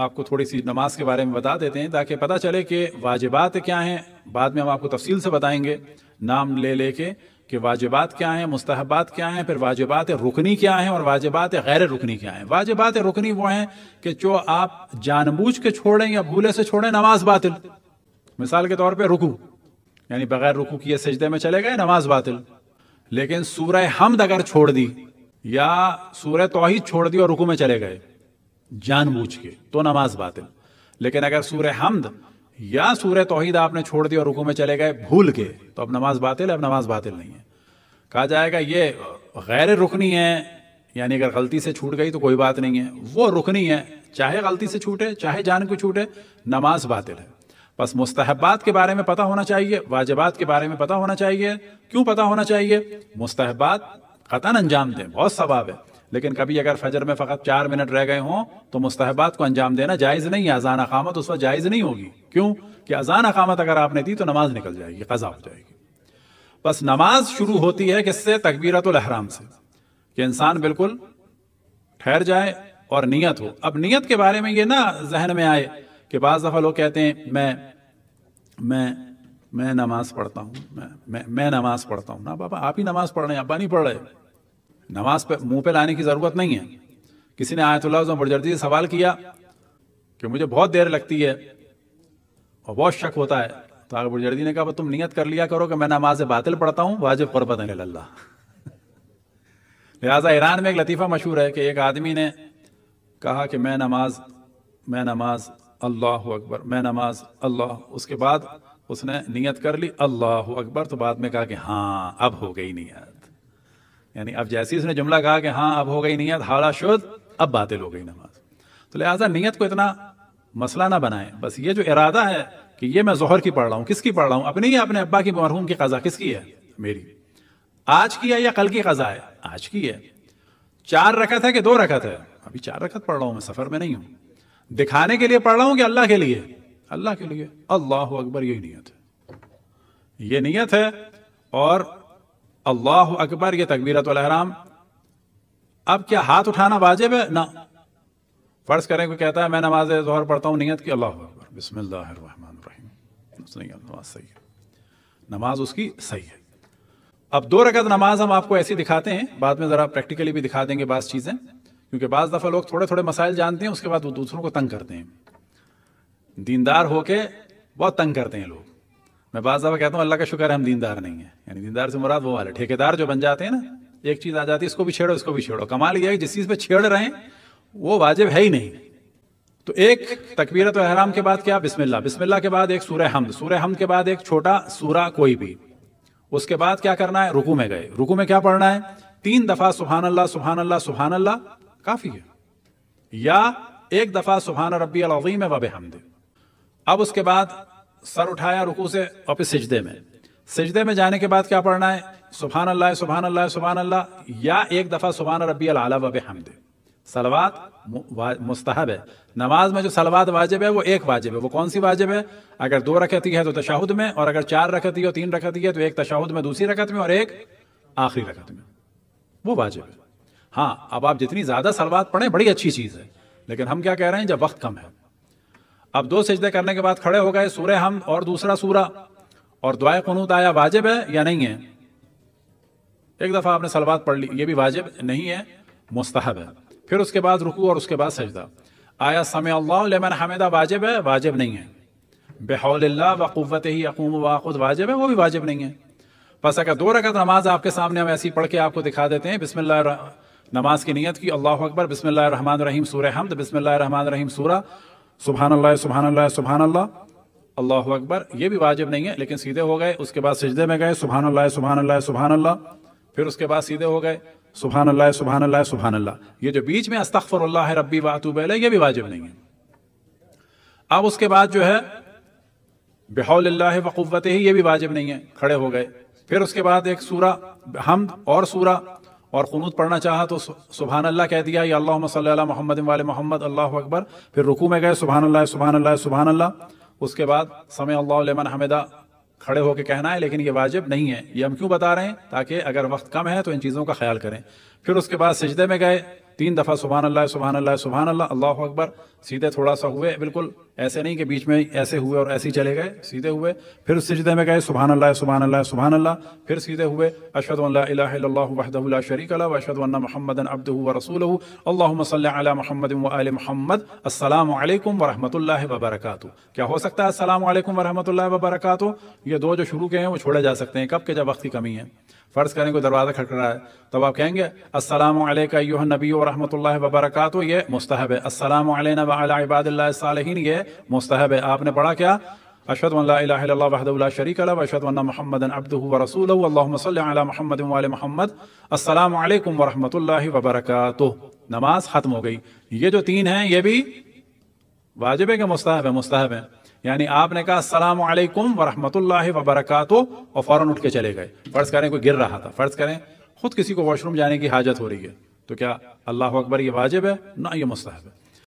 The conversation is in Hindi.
आपको थोड़ी सी नमाज के बारे में बता देते हैं ताकि पता चले कि वाजिबात क्या हैं बाद में हम आपको तफसील से बताएंगे नाम ले लेके कि वाजिबात क्या हैं मुस्तहबात क्या हैं फिर वाजिबात रुकनी क्या हैं और वाजिबात गैर रुकनी क्या हैं वाजिबात रुकनी वो हैं कि जो आप जानबूझ के छोड़ें या भूले से छोड़ें नमाज बातिल मिसाल के तौर पर रुकू यानी बगैर रुकू किए सजदे में चले गए नमाज बातिल लेकिन सूरह हमद अगर छोड़ दी या सूरह तोहिद छोड़ दी और रुकू में चले गए जानबूझ के तो नमाज बातिल लेकिन अगर सूर हमद या सूर तोहहीद आपने छोड़ दिया और रुकू में चले गए भूल के तो अब नमाज बातिल अब नमाज बातिल नहीं है कहा जाएगा ये गैर रुकनी है यानी अगर गलती से छूट गई तो कोई बात नहीं है वो रुकनी है चाहे गलती से छूटे चाहे जान को छूटे नमाज बातिल है बस मुस्तहबात के बारे में पता होना चाहिए वाजबात के बारे में पता होना चाहिए क्यों पता होना चाहिए मुस्तहबात कतन अंजाम दें बहुत स्वभाव है लेकिन कभी अगर फजर में फ़कत चार मिनट रह गए हों तो मुस्तहबात को अंजाम देना जायज़ नहीं है अजान अकामत उस वक्त जायज़ नहीं होगी क्यों कि अजान अकामत अगर आपने दी तो नमाज निकल जाएगी कज़ा हो जाएगी बस नमाज शुरू होती है किससे लहराम से कि इंसान बिल्कुल ठहर जाए और नीयत हो अब नीयत के बारे में ये ना जहन में आए कि बाज़ दफ़ा लोग कहते हैं मैं मैं मैं नमाज़ पढ़ता हूँ मैं मैं मैं नमाज़ पढ़ता हूँ ना बाबा आप ही नमाज़ पढ़ रहे हैं अब्बा नहीं पढ़ रहे नमाज पे मुंह पे लाने की ज़रूरत नहीं है किसी ने आयतुल्ला बुरजर्दी से सवाल किया कि मुझे बहुत देर लगती है और बहुत शक होता है तो आगे बुरजर्दी ने कहा तुम नियत कर लिया करो कि मैं नमाज बातिल पढ़ता हूँ वाजिब परबत अल्लाह लिहाजा ईरान में एक लतीफ़ा मशहूर है कि एक आदमी ने कहा कि मैं नमाज मैं नमाज अल्लाह अकबर मैं नमाज अल्लाह उसके बाद उसने नियत कर ली अल्लाह अकबर तो बाद में कहा कि हाँ अब हो गई नियत यानी अब जैसे इसने जुमला कहा कि हाँ अब हो गई नीयत हाड़ा शुद्ध अब बातिल हो गई नमाज तो लिहाजा नीयत को इतना मसला ना बनाए बस ये जो इरादा है कि ये मैं जहर की पढ़ रहा हूँ किसकी पढ़ रहा हूँ अपनी या अपने अब्बा की मरहूम की कज़ा किसकी है मेरी आज की है या कल की कज़ा है आज की है चार रखत है कि दो रखत है अभी चार रखत पढ़ रहा हूँ मैं सफ़र में नहीं हूँ दिखाने के लिए पढ़ रहा हूँ कि अल्लाह के लिए अल्लाह के लिए अल्लाह अकबर यही नीयत है ये नीयत है और अल्लाह अकबर ये तकबीरत अहराम अब क्या हाथ उठाना वाजिब है ना फर्ज करें कोई कहता है मैं नमाज जोहर पढ़ता हूँ नीयत की अल्लाह अकबर बिस्मिल्लाहिर्रहमानिर्रहीम नमाज सही है नमाज उसकी सही है अब दो रकत नमाज हम आपको ऐसी दिखाते हैं बाद में ज़रा प्रैक्टिकली भी दिखा देंगे बाज़ चीज़ें क्योंकि बाज़ दफ़ा लोग थोड़े थोड़े मसाइल जानते हैं उसके बाद वो दूसरों को तंग करते हैं दीनदार होके बहुत तंग करते हैं लोग मैं बाज कहता हूँ अल्लाह का शुक्र है हम दीनदार नहीं है यानी दीनदार से मुराद वो वाले ठेकेदार जो बन जाते हैं ना एक चीज़ आ जाती है इसको भी छेड़ो इसको भी छेड़ो कमाल यह है जिस चीज़ पर छेड़ रहे हैं वो वाजिब है ही नहीं तो एक तकबीरत अहराम के बाद क्या बिस्मिल्लाह बिस्मिल्लाह के बाद एक सूर्य हमद सूर्य हमद के बाद एक छोटा सूरा कोई भी उसके बाद क्या करना है रुकू में गए रुकू में क्या पढ़ना है तीन दफ़ा सुबहान अल्लाह सुबहान अल्लाह सुबहान अल्लाह काफ़ी है या एक दफ़ा सुबहान रबी अलाजीम वब हमद अब उसके बाद सर उठाया रुकू से वापस सजदे में सिजदे में जाने के बाद क्या पढ़ना है सुबहान अल्लाह सुबहान अल्लाह सुबहान अल्लाह या एक दफ़ा सुबहान रबी अला वब हमद सलवाद मुस्तहब है नमाज में जो सलवाद वाजिब है वो एक वाजिब है वो कौन सी वाजिब है अगर दो रखती है तो तशाहुद में और अगर चार रखती है तीन रखती है तो एक तशाहुद में दूसरी रखत में और एक आखिरी रखत में वो वाजिब है हाँ अब आप जितनी ज़्यादा सलवाद पढ़ें बड़ी अच्छी चीज़ है लेकिन हम क्या कह रहे हैं जब वक्त कम है अब दो सजदे करने के बाद खड़े हो गए सूर्य हम और दूसरा सूरा और दुआ कनूत आया वाजिब है या नहीं है एक दफ़ा आपने सलवात पढ़ ली ये भी वाजिब नहीं है मुस्तहब है फिर उसके बाद रुकू और उसके बाद सजदा आया समय लेमन हमेदा वाजिब है वाजिब नहीं है बेहौल्ला वक़वत ही अकूम वाखुद वाजिब है वो भी वाजिब नहीं है बस अगर दो रकत नमाज आपके सामने हम ऐसी पढ़ के आपको दिखा देते हैं बिसमिल्ल नमाज की नीयत की अल्लाह अकबर बिसमिल्ल रहीम सूर हमद बिसमिल्ल रहीम सूरा सुबहान अल्लाह सुबहान अल्लाह सुबहान अल्लाह अल्लाह अकबर ये भी वाजिब नहीं है लेकिन सीधे हो गए उसके बाद सजदे में गए सुबहान अल्लाह सुबहान अल्लाह सुबहान अल्लाह फिर उसके बाद सीधे हो गए सुबहान अल्लाह सुबहान अल्लाह सुबहान अल्लाह ये जो बीच में अस्तफ़र अल्लाह रब्बी वातूब ये भी वाजिब नहीं है अब उसके बाद जो है बेहौल्ला वकुवते ही ये भी वाजिब नहीं है खड़े हो गए फिर उसके बाद एक सूरा हम और सूरा और खनूत पढ़ना चाहा तो सुबहान अल्लाह कह दिया या अल्लाह सल मोहम्मद वाले मोहम्मद अल्लाह अकबर फिर रुकू में गए सुबहान अल्लाह सुबहान अल्लाह सुबहान अल्लाह उसके बाद समय अल्लाहमन हमदा खड़े होकर कहना है लेकिन ये वाजिब नहीं है ये हम क्यों बता रहे हैं ताकि अगर वक्त कम है तो इन चीज़ों का ख्याल करें फिर उसके बाद सजदे में गए तीन दफ़ा सुबह अल्लाह सुबह अल्लाह सुबह अल्लाह अल्लाह अकबर सीधे थोड़ा सा हुए बिल्कुल ऐसे नहीं कि बीच में ऐसे हुए और ऐसे ही चले गए सीधे हुए फिर सीधे में गए सुबह अल्लाह सुबह अल्लाह सुबह अल्लाह फिर सीधे हुए अशद वहदल शरीक अला वशद महमद अब्द रसूल अल्लाह सल महमद वल महमद अल्लाम वरहमत वबरक क्या हो सकता है असल वरहमत ला वबरक ये दो जो शुरू के हैं वो छोड़े जा सकते हैं कब के जब वक्त की कमी है फ़र्ज़ करें कोई दरवाज़ा खटखड़ा है तब आप कहेंगे अस्सलाम नबी वरहमत वबरकत ये मुस्तहब है अस्सलाम ये मुस्तहब है आपने पढ़ा क्या अशद वहदल शरीक अशद महमद अब्दू व रसूल महमद वाल महमद अस्सलाम वरहमतुल्लाहि वबरकत नमाज ख़त्म हो गई ये जो तीन हैं ये भी वाजिब है कि मुस्तब है मुस्ताहब है यानी आपने कहा सलाम वरहमतुल्लाह वबरकत और फ़ौरन उठ के चले गए फ़र्ज़ करें कोई गिर रहा था फ़र्ज़ करें खुद किसी को वॉशरूम जाने की हाजत हो रही है तो क्या अल्लाह अकबर ये वाजिब है ना ये मुस्तहब है